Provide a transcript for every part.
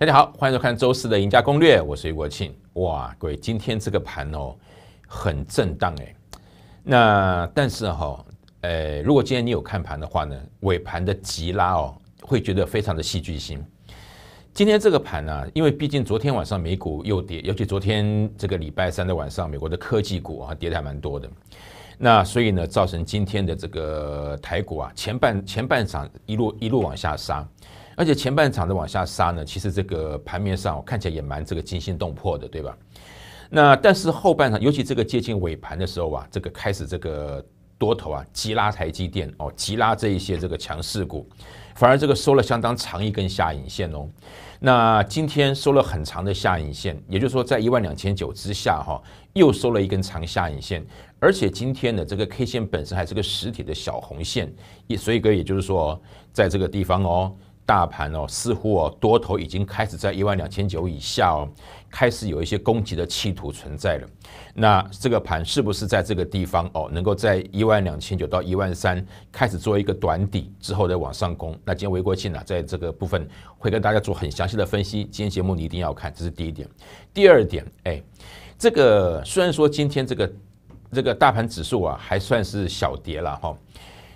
大家好，欢迎收看周四的赢家攻略。我是于国庆。哇，各位，今天这个盘哦，很震荡哎。那但是哈，呃，如果今天你有看盘的话呢，尾盘的急拉哦，会觉得非常的戏剧性。今天这个盘呢，因为毕竟昨天晚上美股又跌，尤其昨天这个礼拜三的晚上，美国的科技股啊跌的还蛮多的。那所以呢，造成今天的这个台股啊，前半前半场一路一路往下杀。而且前半场的往下杀呢，其实这个盘面上看起来也蛮这个惊心动魄的，对吧？那但是后半场，尤其这个接近尾盘的时候啊，这个开始这个多头啊，急拉台积电哦，急拉这一些这个强势股，反而这个收了相当长一根下影线哦。那今天收了很长的下影线，也就是说在一万两千九之下哈，又收了一根长下影线，而且今天的这个 K 线本身还是个实体的小红线，也所以个也就是说在这个地方哦。大盘哦，似乎哦，多头已经开始在一万两千九以下哦，开始有一些攻击的企图存在了。那这个盘是不是在这个地方哦，能够在一万两千九到一万三开始做一个短底之后再往上攻？那今天韦国庆呢，在这个部分会跟大家做很详细的分析。今天节目你一定要看，这是第一点。第二点，哎，这个虽然说今天这个这个大盘指数啊还算是小跌了哈，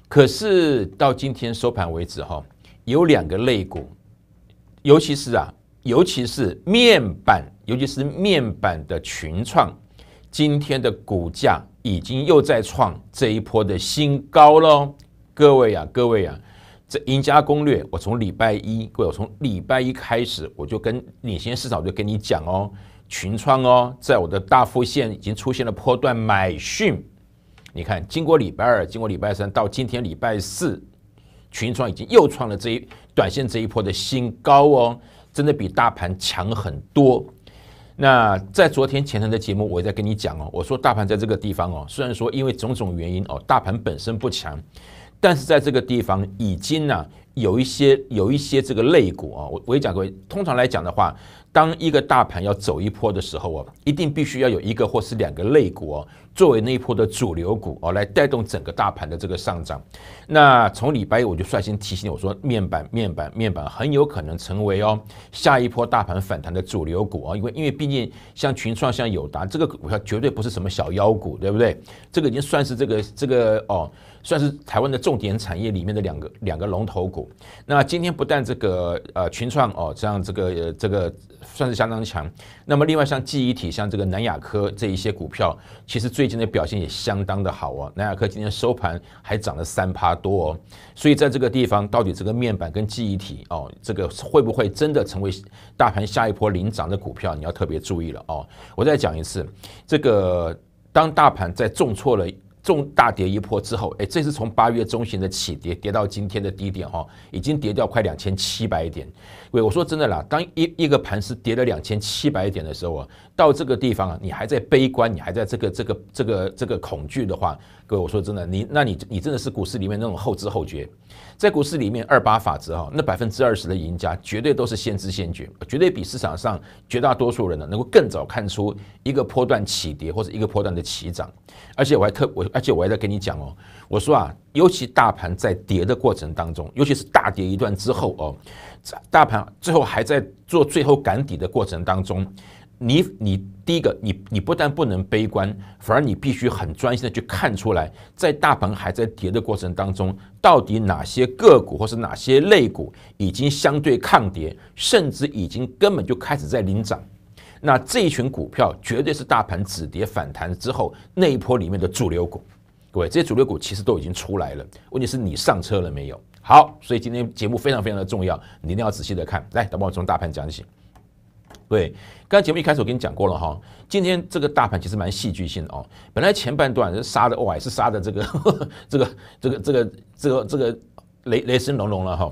可是到今天收盘为止哈。有两个类股，尤其是啊，尤其是面板，尤其是面板的群创，今天的股价已经又在创这一波的新高喽！各位啊，各位啊，这赢家攻略，我从礼拜一，各位，我从礼拜一开始，我就跟领先市场就跟你讲哦，群创哦，在我的大副线已经出现了波段买讯，你看，经过礼拜二，经过礼拜三，到今天礼拜四。群创已经又创了这一短线这一波的新高哦，真的比大盘强很多。那在昨天前头的节目，我也在跟你讲哦，我说大盘在这个地方哦，虽然说因为种种原因哦，大盘本身不强，但是在这个地方已经呢有一些有一些这个肋骨啊，我我也讲过，通常来讲的话。当一个大盘要走一波的时候哦，一定必须要有一个或是两个肋骨哦，作为那一波的主流股哦，来带动整个大盘的这个上涨。那从礼拜一我就率先提醒你，我说面板、面板、面板很有可能成为哦下一波大盘反弹的主流股哦，因为因为毕竟像群创、像友达这个股票绝对不是什么小妖股，对不对？这个已经算是这个这个哦。算是台湾的重点产业里面的两个两个龙头股。那今天不但这个呃群创哦，这样这个这个算是相当强。那么另外像记忆体，像这个南亚科这一些股票，其实最近的表现也相当的好哦。南亚科今天收盘还涨了三趴多哦。所以在这个地方，到底这个面板跟记忆体哦，这个会不会真的成为大盘下一波领涨的股票？你要特别注意了哦。我再讲一次，这个当大盘在重挫了。重大跌一波之后，哎，这是从八月中旬的起跌跌到今天的低点哈，已经跌掉快两千七百点。喂，我说真的啦，当一一个盘是跌了两千七百点的时候啊。到这个地方啊，你还在悲观，你还在这个这个这个这个恐惧的话，各位，我说真的，你那你你真的是股市里面那种后知后觉，在股市里面二八法则啊，那百分之二十的赢家绝对都是先知先觉，绝对比市场上绝大多数人呢能够更早看出一个波段起跌或者一个波段的起涨，而且我还特我而且我还在跟你讲哦，我说啊，尤其大盘在跌的过程当中，尤其是大跌一段之后哦，大盘最后还在做最后赶底的过程当中。你你第一个，你你不但不能悲观，反而你必须很专心的去看出来，在大盘还在跌的过程当中，到底哪些个股或是哪些类股已经相对抗跌，甚至已经根本就开始在领涨。那这一群股票绝对是大盘止跌反弹之后那一波里面的主流股。各位，这些主流股其实都已经出来了，问题是你上车了没有？好，所以今天节目非常非常的重要，你一定要仔细的看。来，等我从大盘讲起。对，刚才节目一开始我跟你讲过了哈，今天这个大盘其实蛮戏剧性的哦，本来前半段杀的哦，还是杀的这个 这个这个这个这个这个雷雷声隆隆了哈，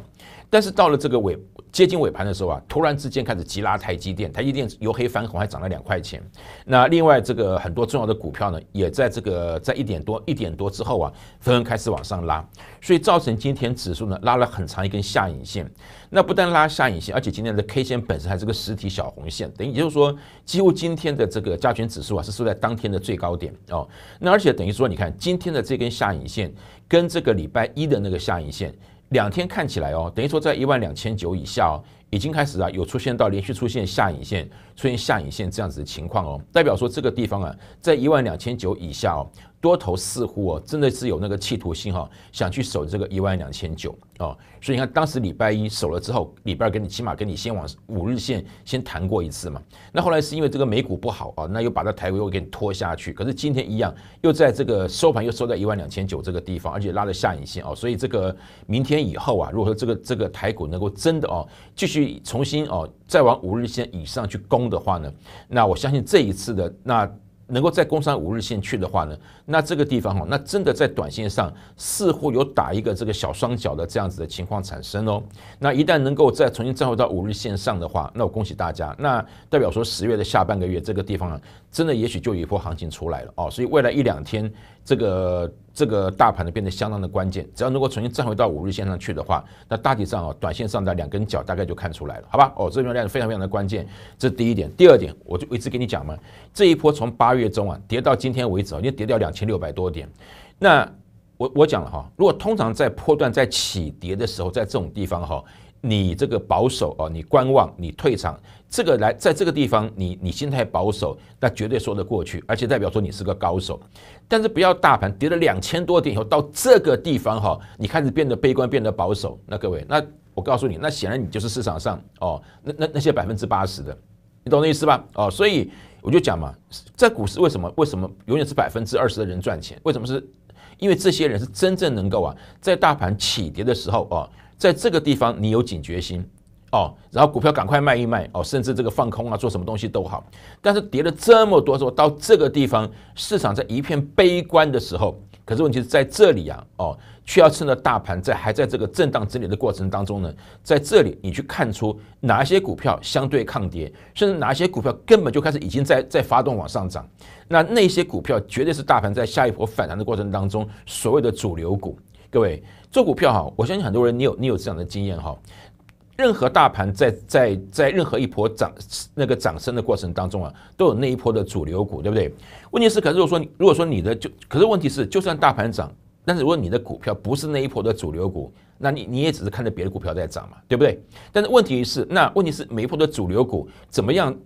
但是到了这个尾。接近尾盘的时候啊，突然之间开始急拉台积电，台积电由黑反红，还涨了两块钱。那另外这个很多重要的股票呢，也在这个在一点多一点多之后啊，纷纷开始往上拉，所以造成今天指数呢拉了很长一根下影线。那不但拉下影线，而且今天的 K 线本身还是个实体小红线，等于也就是说，几乎今天的这个加权指数啊是收在当天的最高点哦。那而且等于说，你看今天的这根下影线跟这个礼拜一的那个下影线。两天看起来哦，等于说在一万两千九以下哦，已经开始啊有出现到连续出现下影线，出现下影线这样子的情况哦，代表说这个地方啊在一万两千九以下哦。多头似乎哦，真的是有那个企图心哈，想去守这个一万两千九啊，所以你看当时礼拜一守了之后，礼拜二跟你起码跟你先往五日线先谈过一次嘛。那后来是因为这个美股不好啊，那又把它台股又给你拖下去。可是今天一样，又在这个收盘又收在一万两千九这个地方，而且拉了下影线哦，所以这个明天以后啊，如果说这个这个台股能够真的哦继续重新哦再往五日线以上去攻的话呢，那我相信这一次的那。能够在工商五日线去的话呢，那这个地方哈，那真的在短线上似乎有打一个这个小双脚的这样子的情况产生哦。那一旦能够再重新站回到五日线上的话，那我恭喜大家，那代表说十月的下半个月这个地方啊，真的也许就有一波行情出来了哦。所以未来一两天这个。这个大盘呢变得相当的关键，只要能够重新站回到五日线上去的话，那大体上啊，短线上的两根脚大概就看出来了，好吧？哦，这边量非常非常的关键，这是第一点。第二点，我就一直跟你讲嘛，这一波从八月中啊跌到今天为止啊，已经跌掉两千六百多点。那我我讲了哈，如果通常在波段在起跌的时候，在这种地方哈。你这个保守哦，你观望，你退场，这个来在这个地方，你你心态保守，那绝对说得过去，而且代表说你是个高手。但是不要大盘跌了两千多点以后到这个地方哈，你开始变得悲观，变得保守，那各位，那我告诉你，那显然你就是市场上哦，那那那些百分之八十的，你懂那意思吧？哦，所以我就讲嘛，在股市为什么为什么永远是百分之二十的人赚钱？为什么是？因为这些人是真正能够啊，在大盘起跌的时候哦。在这个地方你有警觉心，哦，然后股票赶快卖一卖哦，甚至这个放空啊，做什么东西都好。但是跌了这么多之后，到这个地方市场在一片悲观的时候，可是问题是在这里啊，哦，却要趁着大盘在还在这个震荡整理的过程当中呢，在这里你去看出哪些股票相对抗跌，甚至哪些股票根本就开始已经在在发动往上涨，那那些股票绝对是大盘在下一波反弹的过程当中所谓的主流股，各位。做股票哈，我相信很多人你有你有这样的经验哈。任何大盘在在在任何一波涨那个涨升的过程当中啊，都有那一波的主流股，对不对？问题是，可是如果说如果说你的就，可是问题是，就算大盘涨，但是如果你的股票不是那一波的主流股，那你你也只是看着别的股票在涨嘛，对不对？但是问题是，那问题是每一波的主流股怎么样？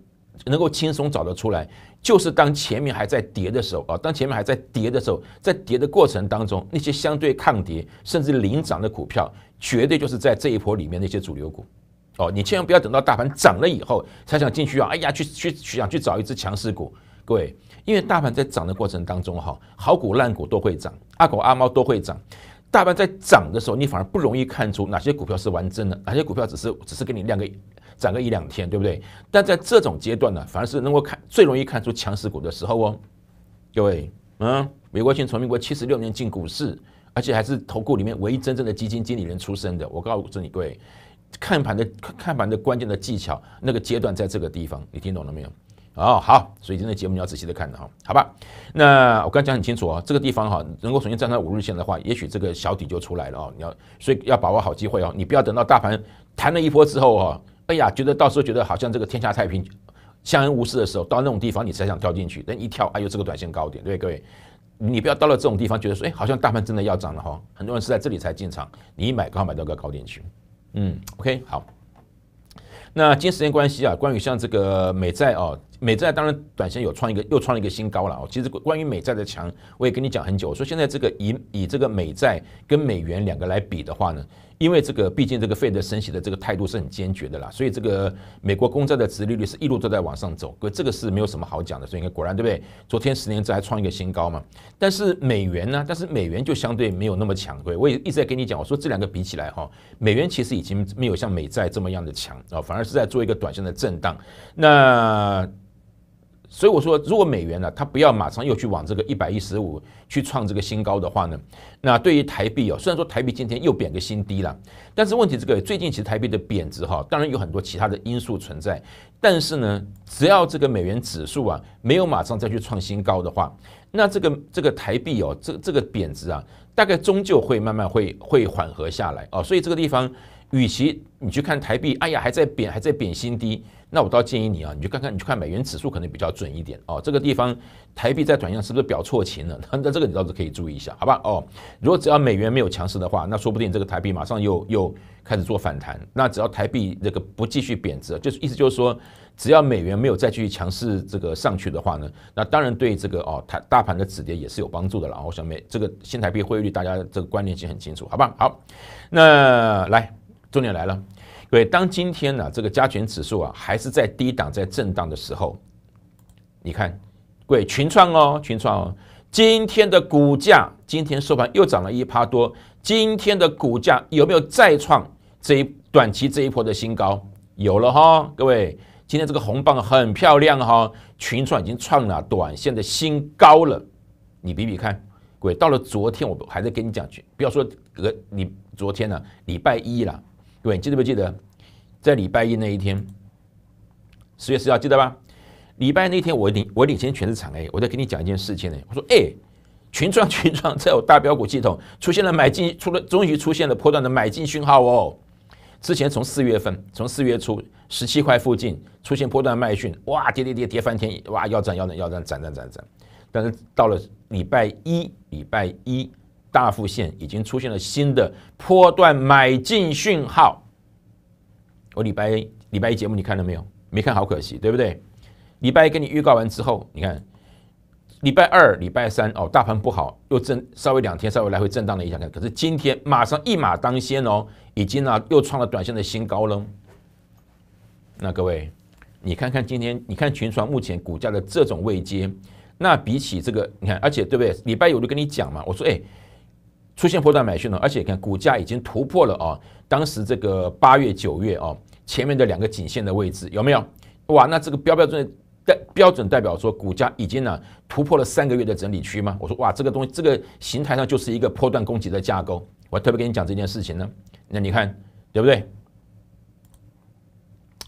能够轻松找得出来，就是当前面还在跌的时候啊，当前面还在跌的时候，在跌的过程当中，那些相对抗跌甚至领涨的股票，绝对就是在这一波里面那些主流股。哦，你千万不要等到大盘涨了以后才想进去啊！哎呀，去去想去找一只强势股，各位，因为大盘在涨的过程当中，哈，好股烂股都会涨，阿狗阿猫都会涨。大盘在涨的时候，你反而不容易看出哪些股票是完整的，哪些股票只是只是给你亮个。涨个一两天，对不对？但在这种阶段呢，反而是能够看最容易看出强势股的时候哦，各位，嗯，美国信从民国七十六年进股市，而且还是投顾里面唯一真正的基金经理人出身的。我告诉你各位，看盘的看盘的关键的技巧，那个阶段在这个地方，你听懂了没有？哦，好，所以今天节目你要仔细的看的哈，好吧？那我刚讲很清楚哦，这个地方哈，能够重新站上五日线的话，也许这个小底就出来了哦。你要所以要把握好机会哦，你不要等到大盘弹了一波之后哈。哎呀，觉得到时候觉得好像这个天下太平、相安无事的时候，到那种地方你才想跳进去，但一跳，哎呦，这个短线高点，对不对，各位？你不要到了这种地方，觉得说，哎，好像大盘真的要涨了哈。很多人是在这里才进场，你一买刚好买到个高点去。嗯，OK，好。那今天时间关系啊，关于像这个美债哦，美债当然短线有创一个又创了一个新高了哦。其实关于美债的强，我也跟你讲很久，我说现在这个以以这个美债跟美元两个来比的话呢。因为这个毕竟这个费德升息的这个态度是很坚决的啦，所以这个美国公债的殖利率是一路都在往上走，所以这个是没有什么好讲的。所以应该果然对不对？昨天十年债还创一个新高嘛。但是美元呢？但是美元就相对没有那么强。我也一直在跟你讲，我说这两个比起来哈，美元其实已经没有像美债这么样的强啊，反而是在做一个短线的震荡。那。所以我说，如果美元呢，它不要马上又去往这个一百一十五去创这个新高的话呢，那对于台币哦，虽然说台币今天又贬个新低了，但是问题这个最近其实台币的贬值哈，当然有很多其他的因素存在，但是呢，只要这个美元指数啊没有马上再去创新高的话，那这个这个台币哦，这这个贬值啊，大概终究会慢慢会会缓和下来哦。所以这个地方，与其你去看台币，哎呀，还在贬，还在贬新低。那我倒建议你啊，你去看看，你去看美元指数可能比较准一点哦。这个地方台币在转向是不是表错情了？那这个你倒是可以注意一下，好吧？哦，如果只要美元没有强势的话，那说不定这个台币马上又又开始做反弹。那只要台币这个不继续贬值，就是意思就是说，只要美元没有再继续强势这个上去的话呢，那当然对这个哦台大盘的止跌也是有帮助的了。我想美这个新台币汇率大家这个念其性很清楚，好吧？好，那来重点来了。各位，当今天呢这个加权指数啊还是在低档在震荡的时候，你看，各位群创哦，群创哦，今天的股价今天收盘又涨了一趴多，今天的股价有没有再创这一短期这一波的新高？有了哈，各位，今天这个红棒很漂亮哈，群创已经创了短线的新高了，你比比看，各位到了昨天我还在跟你讲，不要说呃，你昨天呢礼拜一啦。各位记得不记得，在礼拜一那一天，十月十号记得吧？礼拜那一天，我领我领先全是场哎，我在跟你讲一件事情呢。我说：“哎，群创 群创，在我大标股系统出现了买进，出了终于出现了波段的买进讯号哦。之前从四月份，从四月初十七块附近出现波段卖讯，哇，跌跌跌跌翻天，哇，要涨要涨要涨涨涨涨涨。但是到了礼拜一，礼拜一。”大富线已经出现了新的波段买进讯号。我礼拜礼拜一节目你看了没有？没看好可惜，对不对？礼拜一跟你预告完之后，你看礼拜二、礼拜三哦，大盘不好，又震稍微两天，稍微来回震荡了一下。可是今天马上一马当先哦，已经呢又创了短线的新高了。那各位，你看看今天，你看群创目前股价的这种位阶，那比起这个，你看，而且对不对？礼拜一我就跟你讲嘛，我说哎。出现波段买讯了，而且看股价已经突破了啊！当时这个八月、九月啊，前面的两个颈线的位置有没有？哇，那这个标标准代标准代表说，股价已经呢突破了三个月的整理区吗？我说哇，这个东西，这个形态上就是一个波段攻击的架构。我特别跟你讲这件事情呢，那你看对不对？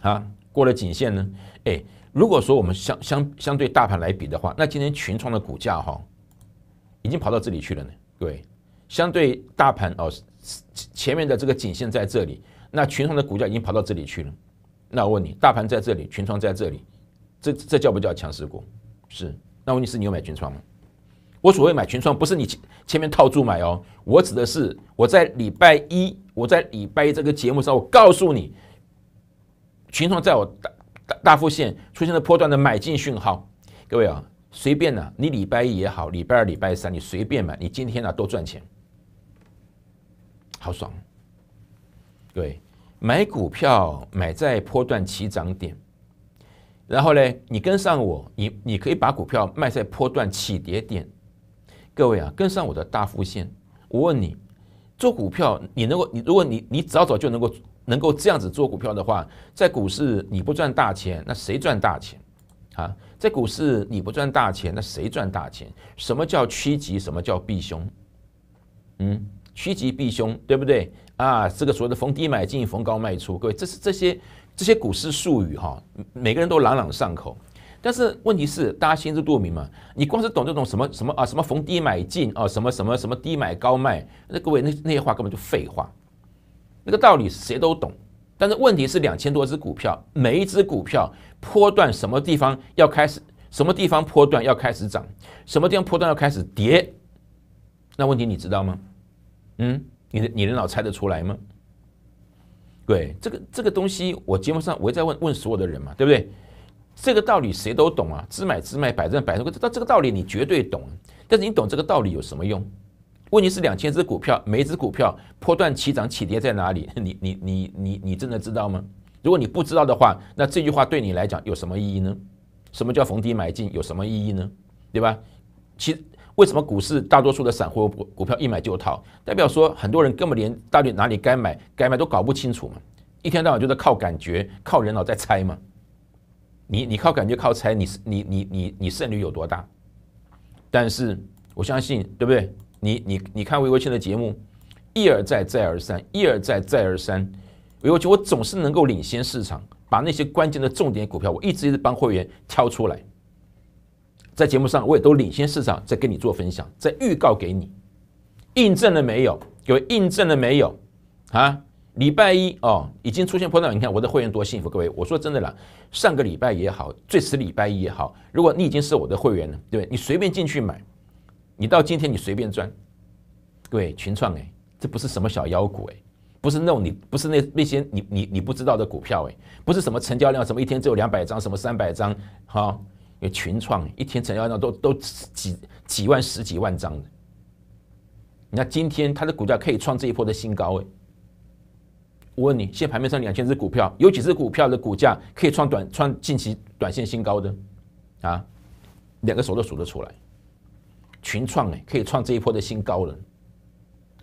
啊，过了颈线呢？哎，如果说我们相相相对大盘来比的话，那今天群创的股价哈，已经跑到这里去了呢，各位。相对大盘哦，前面的这个颈线在这里，那群创的股价已经跑到这里去了。那我问你，大盘在这里，群创在这里，这这叫不叫强势股？是。那问题是，你有买群创吗？我所谓买群创，不是你前前面套住买哦，我指的是我在礼拜一，我在礼拜一这个节目上，我告诉你，群创在我大大大附线出现了波段的买进讯号。各位啊，随便呢，你礼拜一也好，礼拜二、礼拜三你随便买，你今天呢都赚钱。好爽，对，买股票买在波段起涨点，然后呢，你跟上我，你你可以把股票卖在波段起跌点。各位啊，跟上我的大副线。我问你，做股票你能够，你如果你你早早就能够能够这样子做股票的话，在股市你不赚大钱，那谁赚大钱啊？在股市你不赚大钱，那谁赚大钱？什么叫趋吉？什么叫避凶？嗯？趋吉避凶，对不对啊？这个所谓的逢低买进、逢高卖出，各位，这是这些这些股市术语哈，每个人都朗朗上口。但是问题是，大家心知肚明嘛。你光是懂这种什么什么啊，什么逢低买进啊，什么什么什么低买高卖，那各位那那些话根本就废话。那个道理谁都懂，但是问题是两千多只股票，每一只股票波段什么地方要开始，什么地方波段要开始涨，什么地方波段要开始跌，那问题你知道吗？嗯，你的你的脑猜得出来吗？对，这个这个东西，我节目上我也在问问所有的人嘛，对不对？这个道理谁都懂啊，知买知卖，百战百胜。这这个道理你绝对懂，但是你懂这个道理有什么用？问题是两千只股票，每只股票波段起涨起跌在哪里？你你你你你真的知道吗？如果你不知道的话，那这句话对你来讲有什么意义呢？什么叫逢低买进？有什么意义呢？对吧？其。为什么股市大多数的散户股股票一买就套？代表说很多人根本连到底哪里该买、该卖都搞不清楚嘛？一天到晚就是靠感觉、靠人脑在猜嘛？你你靠感觉、靠猜，你你你你你胜率有多大？但是我相信，对不对？你你你看魏国清的节目，一而再、再而三、一而再、再而三，魏国清我总是能够领先市场，把那些关键的重点股票，我一直一直帮会员挑出来。在节目上我也都领先市场，在跟你做分享，在预告给你，印证了没有？各位印证了没有？啊，礼拜一哦，已经出现破绽。你看我的会员多幸福，各位，我说真的了，上个礼拜也好，最迟礼拜一也好，如果你已经是我的会员了，对不对？你随便进去买，你到今天你随便赚，各位，群创哎，这不是什么小妖股哎，不是那种你不是那那些你你你不知道的股票哎，不是什么成交量什么一天只有两百张什么三百张哈。有群创，一天成交量都都几几万、十几万张的。那今天它的股价可以创这一波的新高哎！我问你，现在盘面上两千只股票，有几只股票的股价可以创短创近期短线新高的？啊，两个手都数得出来。群创哎，可以创这一波的新高了。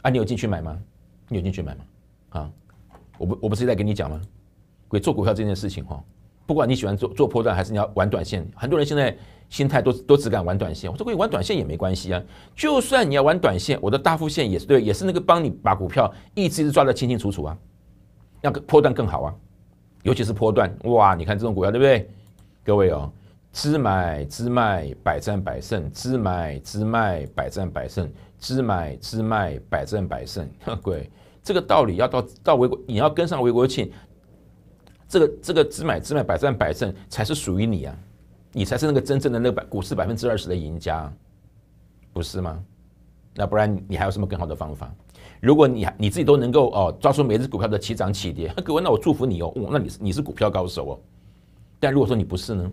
啊，你有进去买吗？你有进去买吗？啊，我不我不是在跟你讲吗？鬼做股票这件事情哈。不管你喜欢做做波段，还是你要玩短线，很多人现在心态都都只敢玩短线。我说可以玩短线也没关系啊，就算你要玩短线，我的大副线也是对，也是那个帮你把股票一只一只抓得清清楚楚啊。那个波段更好啊，尤其是波段，哇，你看这种股票对不对？各位哦，知买知卖，百战百胜；知买知卖，百战百胜；知买知卖，百战百胜。各位，这个道理要到到维国，你要跟上韦国庆。这个这个只买只买百战百胜才是属于你啊，你才是那个真正的那百股市百分之二十的赢家，不是吗？那不然你还有什么更好的方法？如果你你自己都能够哦抓住每只股票的起涨起跌，各位，那我祝福你哦，哦那你是你是股票高手哦。但如果说你不是呢，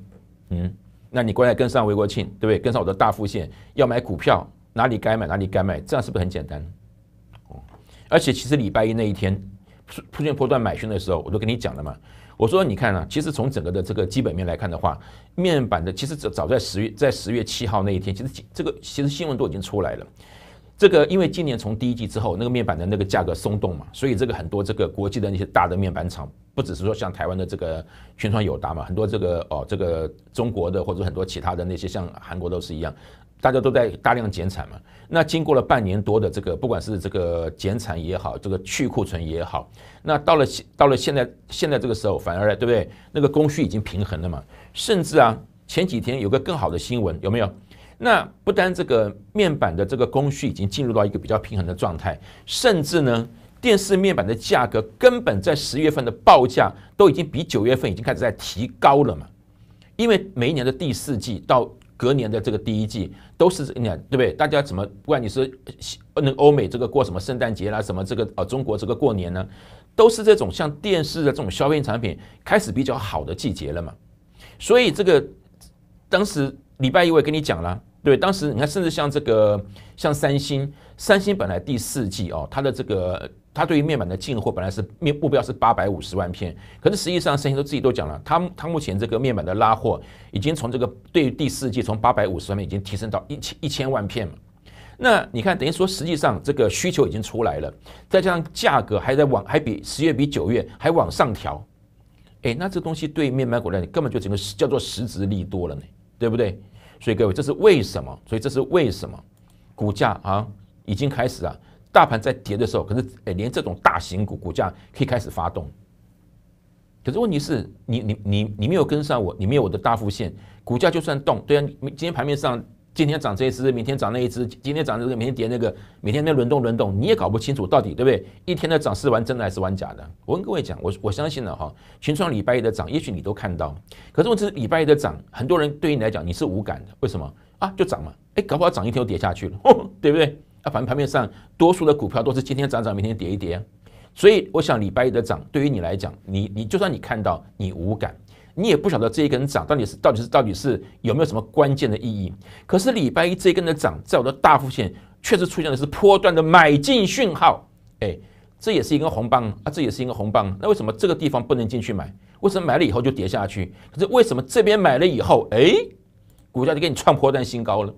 嗯，那你乖乖跟上韦国庆，对不对？跟上我的大复线，要买股票哪里该买哪里该买，这样是不是很简单？哦，而且其实礼拜一那一天铺线波段买讯的时候，我都跟你讲了嘛。我说，你看啊，其实从整个的这个基本面来看的话，面板的其实早早在十月，在十月七号那一天，其实这个其实新闻都已经出来了。这个因为今年从第一季之后，那个面板的那个价格松动嘛，所以这个很多这个国际的那些大的面板厂，不只是说像台湾的这个全传友达嘛，很多这个哦，这个中国的或者很多其他的那些像韩国都是一样。大家都在大量减产嘛，那经过了半年多的这个，不管是这个减产也好，这个去库存也好，那到了到了现在现在这个时候，反而对不对？那个供需已经平衡了嘛。甚至啊，前几天有个更好的新闻有没有？那不单这个面板的这个供需已经进入到一个比较平衡的状态，甚至呢，电视面板的价格根本在十月份的报价都已经比九月份已经开始在提高了嘛，因为每一年的第四季到。隔年的这个第一季都是你看对不对？大家怎么不管你是那欧美这个过什么圣诞节啦，什么这个呃中国这个过年呢，都是这种像电视的这种消费产品开始比较好的季节了嘛。所以这个当时礼拜一我也跟你讲了。对，当时你看，甚至像这个，像三星，三星本来第四季哦，它的这个它对于面板的进货本来是面目标是八百五十万片，可是实际上三星都自己都讲了，它它目前这个面板的拉货已经从这个对于第四季从八百五十万片已经提升到一千一千万片嘛，那你看等于说实际上这个需求已经出来了，再加上价格还在往还比十月比九月还往上调，哎，那这东西对面板股来讲根本就整个叫做实质利多了呢，对不对？所以各位，这是为什么？所以这是为什么？股价啊，已经开始啊，大盘在跌的时候，可是哎，连这种大型股股价可以开始发动。可是问题是你，你，你，你没有跟上我，你没有我的大副线，股价就算动，对啊，今天盘面上。今天涨这一只，明天涨那一只，今天涨这个，明天跌那个，每天在轮动轮动，你也搞不清楚到底对不对？一天的涨是玩真的还是玩假的？我跟各位讲，我我相信了哈，群创礼拜一的涨，也许你都看到。可是问题是礼拜一的涨，很多人对于你来讲你是无感的，为什么啊？就涨嘛，哎，搞不好涨一天又跌下去了，对不对？啊，反正盘面上多数的股票都是今天涨涨，明天跌一跌，所以我想礼拜一的涨，对于你来讲，你你就算你看到，你无感。你也不晓得这一根涨到底是到底是到底是有没有什么关键的意义？可是礼拜一这一根的涨，在我的大副线确实出现的是波段的买进讯号，哎，这也是一根红棒啊，这也是一根红棒。那为什么这个地方不能进去买？为什么买了以后就跌下去？可是为什么这边买了以后，哎，股价就给你创破断新高了？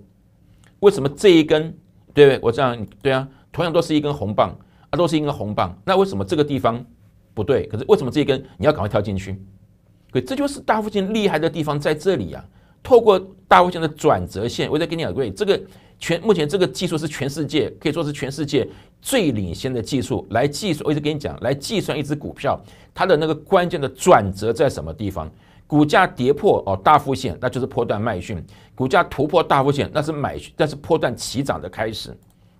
为什么这一根？对，我这样对啊，同样都是一根红棒啊，都是一根红棒。那为什么这个地方不对？可是为什么这一根你要赶快跳进去？对，这就是大附线厉害的地方在这里啊。透过大附线的转折线，我再跟你讲各位，这个全目前这个技术是全世界可以说是全世界最领先的技术来计算。我一直跟你讲，来计算一只股票它的那个关键的转折在什么地方。股价跌破哦大附线，那就是破断卖讯；股价突破大附线，那是买，那是破断起涨的开始。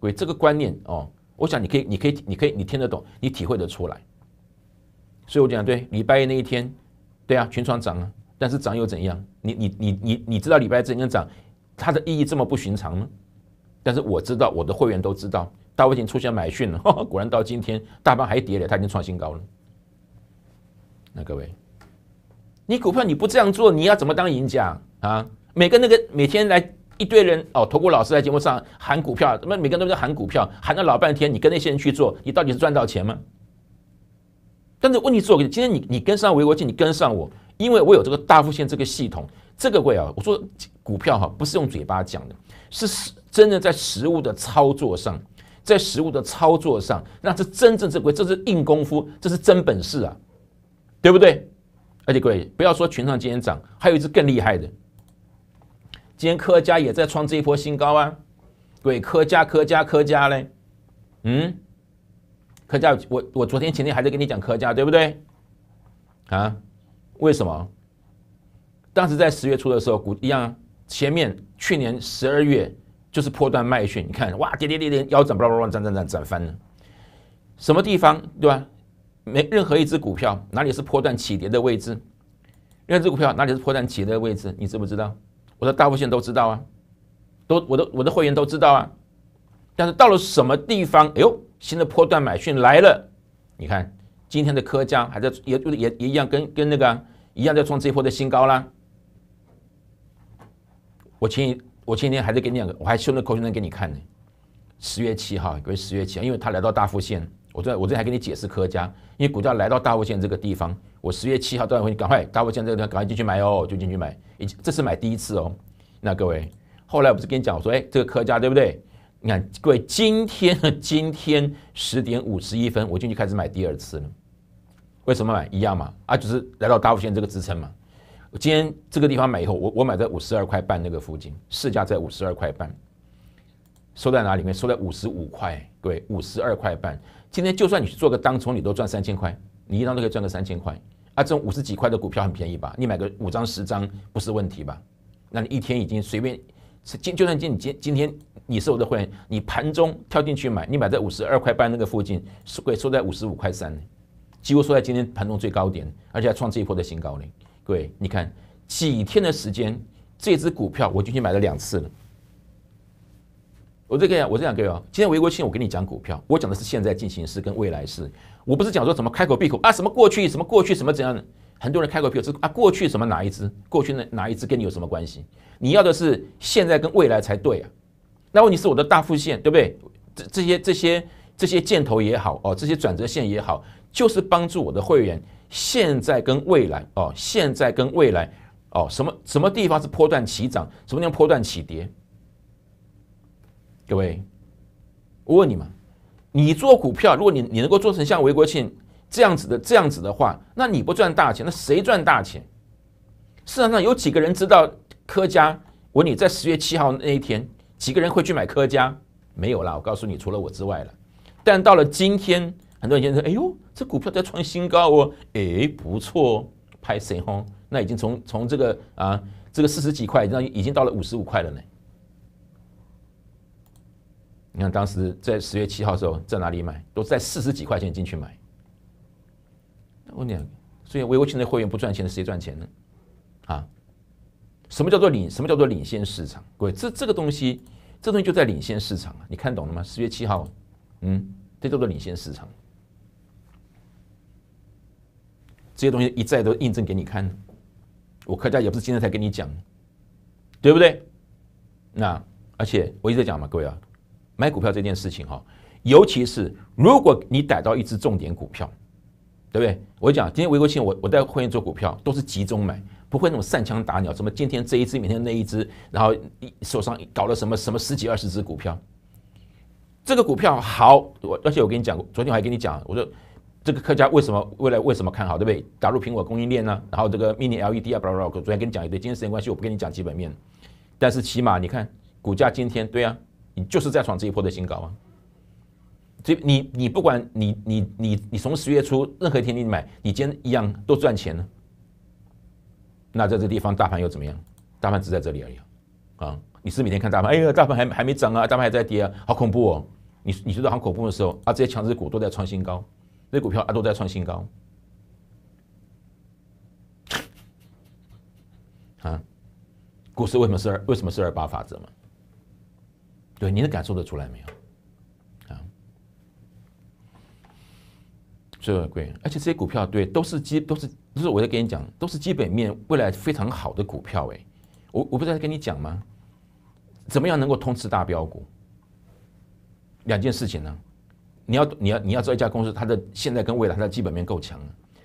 各位这个观念哦，我想你可以，你可以，你可以，你听得懂，你体会得出来。所以我讲对，礼拜一那一天。对啊，全创涨啊！但是涨又怎样？你你你你你知道礼拜一今天涨，它的意义这么不寻常吗？但是我知道，我的会员都知道，大已经出现买讯了，果然到今天大盘还跌了，它已经创新高了。那各位，你股票你不这样做，你要怎么当赢家啊？每个那个每天来一堆人哦，投顾老师在节目上喊股票，那每个都在喊股票，喊了老半天，你跟那些人去做，你到底是赚到钱吗？但是问题是我跟你，今天你你跟上维国庆，你跟上我，因为我有这个大复线这个系统，这个位啊，我说股票哈不是用嘴巴讲的，是实真的在实物的操作上，在实物的操作上，那是真正这个，这是硬功夫，这是真本事啊，对不对？而且各位不要说全场今天涨，还有一只更厉害的，今天科家也在创这一波新高啊，对，科家科家科家嘞，嗯。科教，我我昨天、前天还在跟你讲科价，对不对？啊，为什么？当时在十月初的时候，股一样，前面去年十二月就是破断卖讯，你看，哇，跌跌跌跌，腰斩，不拉不拉，涨涨涨涨翻了。什么地方对吧？没任何一只股票，哪里是破断起跌的位置？何一只股票哪里是破断起跌的位置？你知不知道？我的大部分都知道啊，都我的我的会员都知道啊。但是到了什么地方？哎呦！新的波段买讯来了，你看今天的科佳还在也也也一样跟跟那个一样在创这一波的新高啦。我前我前天还在跟你讲，我还修那口讯给你看呢。十月七号各位十月七，因为它来到大富线，我这我这还给你解释科佳，因为股价来到大富线这个地方，我十月七号段然会赶快大富线这个地方赶快进去买哦，就进去买，这是买第一次哦。那各位后来我不是跟你讲我说，哎，这个科佳对不对？你看，各位，今天呢？今天十点五十一分，我进去开始买第二次了。为什么买？一样嘛，啊，就是来到大五线这个支撑嘛。今天这个地方买以后，我我买在五十二块半那个附近，市价在五十二块半。收在哪里面？收在五十五块。各位，五十二块半。今天就算你去做个当冲，你都赚三千块，你一张都可以赚个三千块。啊，这种五十几块的股票很便宜吧？你买个五张十张不是问题吧？那你一天已经随便。是今就算今你今今天你是我的会员，你盘中跳进去买，你买在五十二块半那个附近，收会收在五十五块三，几乎收在今天盘中最高点，而且还创这一波的新高呢。各位，你看几天的时间，这只股票我就去买了两次了。我这个呀，我这样各位啊，今天维国庆，我跟你讲股票，我讲的是现在进行时跟未来式，我不是讲说什么开口闭口啊什么过去什么过去什么怎样的。很多人开口票，是啊，过去什么哪一支？过去那哪一支跟你有什么关系？你要的是现在跟未来才对啊。那问题是我的大副线，对不对？这这些这些这些箭头也好哦，这些转折线也好，就是帮助我的会员现在跟未来哦，现在跟未来哦，什么什么地方是波段起涨？什么叫波段起跌？各位，我问你们，你做股票，如果你你能够做成像韦国庆？这样子的，这样子的话，那你不赚大钱，那谁赚大钱？市场上有几个人知道科佳？我问你在十月七号那一天，几个人会去买科佳？没有啦，我告诉你除了我之外了。但到了今天，很多人就说：“哎呦，这股票在创新高哦！”哎，不错哦，拍神哦！那已经从从这个啊，这个四十几块，那已经到了五十五块了呢。你看当时在十月七号的时候在哪里买？都在四十几块钱进去买。我讲，所以微微信的会员不赚钱的，谁赚钱呢？啊，什么叫做领？什么叫做领先市场？各位，这这个东西，这东西就在领先市场啊！你看懂了吗？十月七号，嗯，这叫做领先市场。这些东西一再都印证给你看，我客家也不是今天才跟你讲，对不对？那而且我一直讲嘛，各位啊，买股票这件事情哈，尤其是如果你逮到一只重点股票。对不对？我讲今天维国庆，我我在会议做股票都是集中买，不会那种散枪打鸟。什么今天这一只，明天那一只，然后手上搞了什么什么十几二十只股票。这个股票好，我而且我跟你讲，昨天我还跟你讲，我说这个客家为什么未来为什么看好，对不对？打入苹果供应链呢，然后这个 Mini LED 啊，blah 昨天跟你讲一堆，今天时间关系我不跟你讲基本面，但是起码你看股价今天对啊，你就是在闯这一波的新高啊。所以你你不管你你你你从十月初任何一天你买，你今天一样都赚钱呢。那在这地方大盘又怎么样？大盘只在这里而已啊！啊，你是每天看大盘，哎呀，大盘还还没涨啊，大盘还在跌啊，好恐怖哦！你你觉得好恐怖的时候啊，这些强势股都在创新高，那股票啊都在创新高。啊，股市为什么是为什么是二八法则吗？对，你能感受得出来没有？对，而且这些股票对都是基都是，不是我在跟你讲，都是基本面未来非常好的股票哎，我我不是在跟你讲吗？怎么样能够通吃大标股？两件事情呢，你要你要你要知道一家公司，它的现在跟未来它的基本面够强，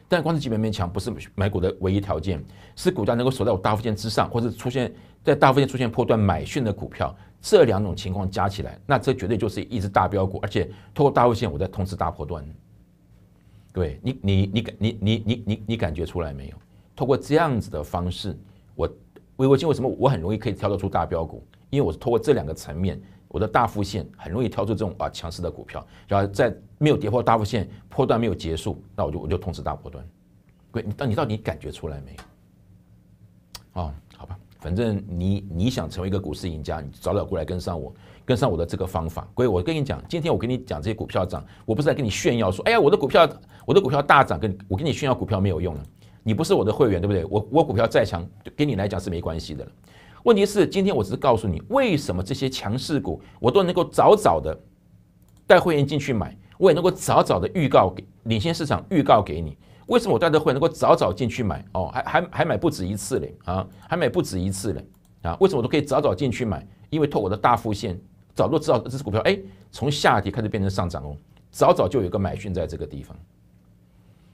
但光是基本面强不是买股的唯一条件，是股价能够守在我大附线之上，或者出现在大附线出现破断买讯的股票，这两种情况加起来，那这绝对就是一只大标股，而且透过大附线我在通吃大破断。对你，你你感你你你你你感觉出来没有？通过这样子的方式，我微微信为什么我很容易可以挑得出大标股？因为我是通过这两个层面，我的大副线很容易挑出这种啊强势的股票。然后在没有跌破大副线，波段没有结束，那我就我就通知大波段。贵，你到你到底感觉出来没有？哦，好吧，反正你你想成为一个股市赢家，你早早过来跟上我，跟上我的这个方法。贵，我跟你讲，今天我跟你讲这些股票涨，我不是在跟你炫耀说，哎呀我的股票。我的股票大涨，跟我跟你炫耀股票没有用了。你不是我的会员，对不对？我我股票再强，跟你来讲是没关系的。问题是，今天我只是告诉你，为什么这些强势股我都能够早早的带会员进去买，我也能够早早的预告给领先市场预告给你。为什么我带的会员能够早早进去买？哦，还还还买不止一次嘞啊！还买不止一次嘞啊！为什么我都可以早早进去买？因为透过我的大副线，早都知道这只股票，哎，从下跌开始变成上涨哦，早早就有个买讯在这个地方。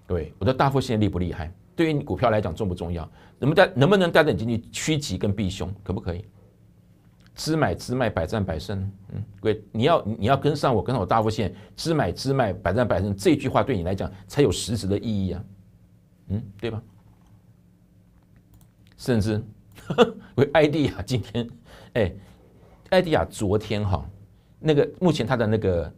对，我的大副线厉不厉害？对于你股票来讲重不重要？能不带能不能带着你进去趋吉跟避凶，可不可以？知买知卖，百战百胜。嗯，对，你要你要跟上我，跟上我大副线，知买知卖，百战百胜，这句话对你来讲才有实质的意义啊。嗯，对吧？甚至，为 艾迪亚今天，哎，艾迪亚昨天哈，那个目前他的那个。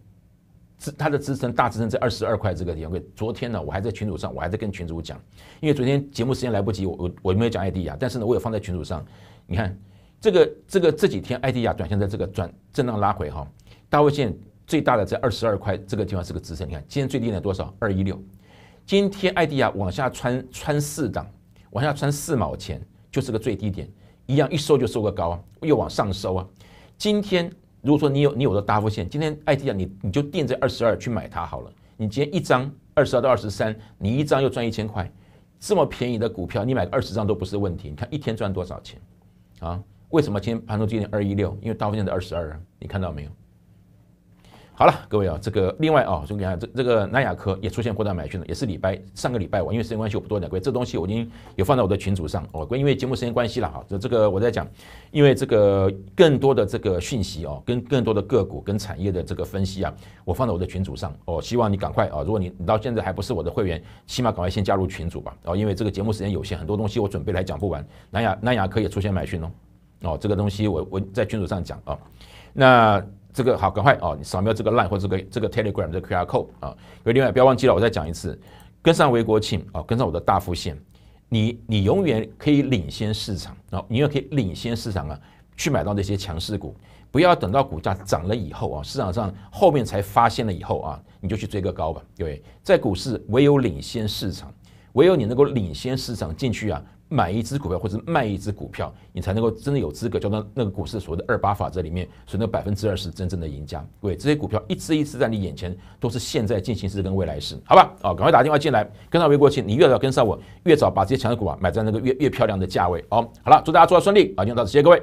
支它的支撑，大支撑在二十二块这个地方。昨天呢，我还在群组上，我还在跟群主讲，因为昨天节目时间来不及，我我我没有讲爱迪亚，但是呢，我也放在群组上。你看，这个这个这几天爱迪亚转向在这个转震荡拉回哈，大位线最大的在二十二块这个地方是个支撑。你看今天最低点多少？二一六，今天爱迪亚往下穿穿四档，往下穿四毛钱就是个最低点，一样一收就收个高啊，又往上收啊，今天。如果说你有你有的大附线，今天 i 迪讲你你就定在二十二去买它好了。你今天一张二十二到二十三，你一张又赚一千块，这么便宜的股票，你买个二十张都不是问题。你看一天赚多少钱，啊？为什么今天盘中今天二一六？因为大附线在二十二啊，你看到没有？好了，各位啊，这个另外啊，兄弟啊，这这个南亚科也出现过大买讯了，也是礼拜上个礼拜我因为时间关系我不多讲。各位，这东西我已经有放在我的群组上哦。因为节目时间关系了哈，这这个我在讲，因为这个更多的这个讯息哦，跟更多的个股跟产业的这个分析啊，我放在我的群组上哦。希望你赶快啊，如果你到现在还不是我的会员，起码赶快先加入群组吧。哦，因为这个节目时间有限，很多东西我准备来讲不完。南亚南亚科也出现买讯了，哦，这个东西我我在群组上讲啊，那。这个好，赶快哦！你扫描这个 LINE 或者这个这个 Telegram 的 QR code 啊。各位，另外不要忘记了，我再讲一次，跟上韦国庆啊，跟上我的大副线，你你永远可以领先市场啊！你也可以领先市场啊，去买到那些强势股，不要等到股价涨了以后啊，市场上后面才发现了以后啊，你就去追个高吧。对，在股市唯有领先市场，唯有你能够领先市场进去啊。买一只股票或者卖一只股票，你才能够真的有资格，叫到那个股市所谓的二八法则里面，所以那百分之二十真正的赢家。对，这些股票一只一只在你眼前，都是现在进行时跟未来式，好吧？哦，赶快打电话进来，跟上我过去。你越早跟上我，越早把这些强势股啊买在那个越越漂亮的价位。哦。好了，祝大家做到顺利啊！今天到此，谢谢各位。